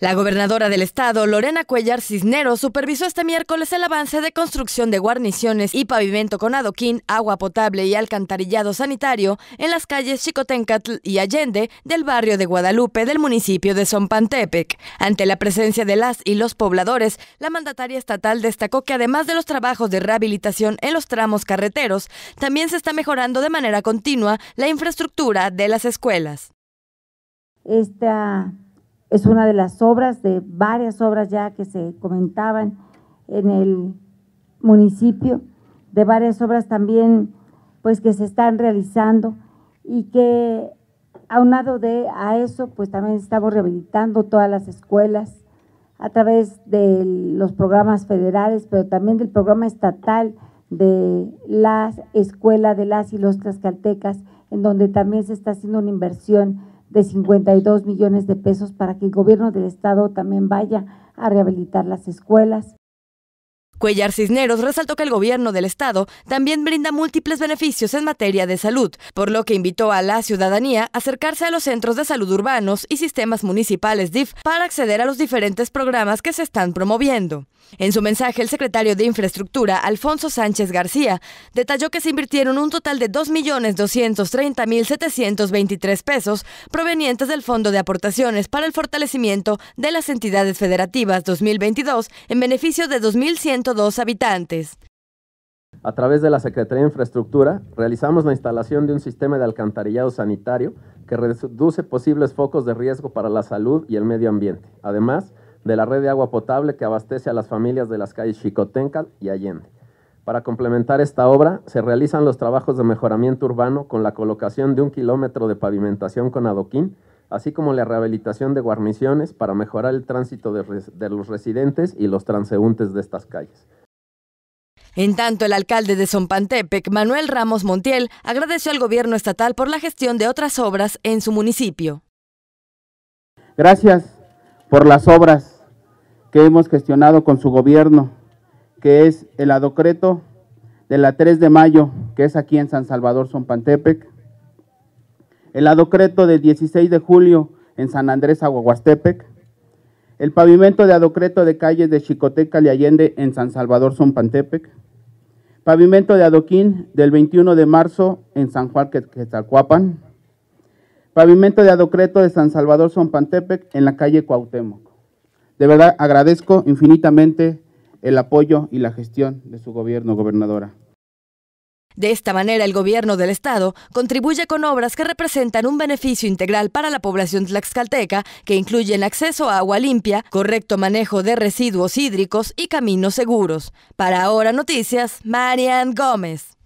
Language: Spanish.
La gobernadora del estado, Lorena Cuellar Cisneros, supervisó este miércoles el avance de construcción de guarniciones y pavimento con adoquín, agua potable y alcantarillado sanitario en las calles Chicotencatl y Allende del barrio de Guadalupe del municipio de Pantepec. Ante la presencia de las y los pobladores, la mandataria estatal destacó que además de los trabajos de rehabilitación en los tramos carreteros, también se está mejorando de manera continua la infraestructura de las escuelas. Esta es una de las obras, de varias obras ya que se comentaban en el municipio, de varias obras también pues que se están realizando y que aunado de a eso, pues también estamos rehabilitando todas las escuelas a través de los programas federales, pero también del programa estatal de la escuela de las y los tlaxcaltecas, en donde también se está haciendo una inversión de 52 millones de pesos para que el gobierno del estado también vaya a rehabilitar las escuelas. Cuellar Cisneros resaltó que el gobierno del estado también brinda múltiples beneficios en materia de salud, por lo que invitó a la ciudadanía a acercarse a los centros de salud urbanos y sistemas municipales DIF para acceder a los diferentes programas que se están promoviendo. En su mensaje, el secretario de Infraestructura, Alfonso Sánchez García, detalló que se invirtieron un total de 2.230.723 pesos provenientes del Fondo de Aportaciones para el Fortalecimiento de las Entidades Federativas 2022 en beneficio de 2.102 habitantes. A través de la Secretaría de Infraestructura, realizamos la instalación de un sistema de alcantarillado sanitario que reduce posibles focos de riesgo para la salud y el medio ambiente. Además, de la red de agua potable que abastece a las familias de las calles Chicotencal y Allende. Para complementar esta obra, se realizan los trabajos de mejoramiento urbano con la colocación de un kilómetro de pavimentación con adoquín, así como la rehabilitación de guarniciones para mejorar el tránsito de, los residentes y los transeúntes de estas calles. En tanto, el alcalde de Zompantepec, Manuel Ramos Montiel, agradeció al gobierno estatal por la gestión de otras obras en su municipio. Gracias por las obras que hemos gestionado con su gobierno, que es el adocreto de la 3 de mayo, que es aquí en San Salvador, Zompantepec, el adocreto del 16 de julio en San Andrés, Aguaguastepec, el pavimento de adocreto de calles de Chicoteca y Allende en San Salvador, Zompantepec, pavimento de adoquín del 21 de marzo en San Juan Quetzalcoapan, Pavimento de Adocreto de San Salvador Pantepec, en la calle Cuauhtémoc. De verdad agradezco infinitamente el apoyo y la gestión de su gobierno, gobernadora. De esta manera, el gobierno del Estado contribuye con obras que representan un beneficio integral para la población tlaxcalteca, que incluyen acceso a agua limpia, correcto manejo de residuos hídricos y caminos seguros. Para Ahora Noticias, Marian Gómez.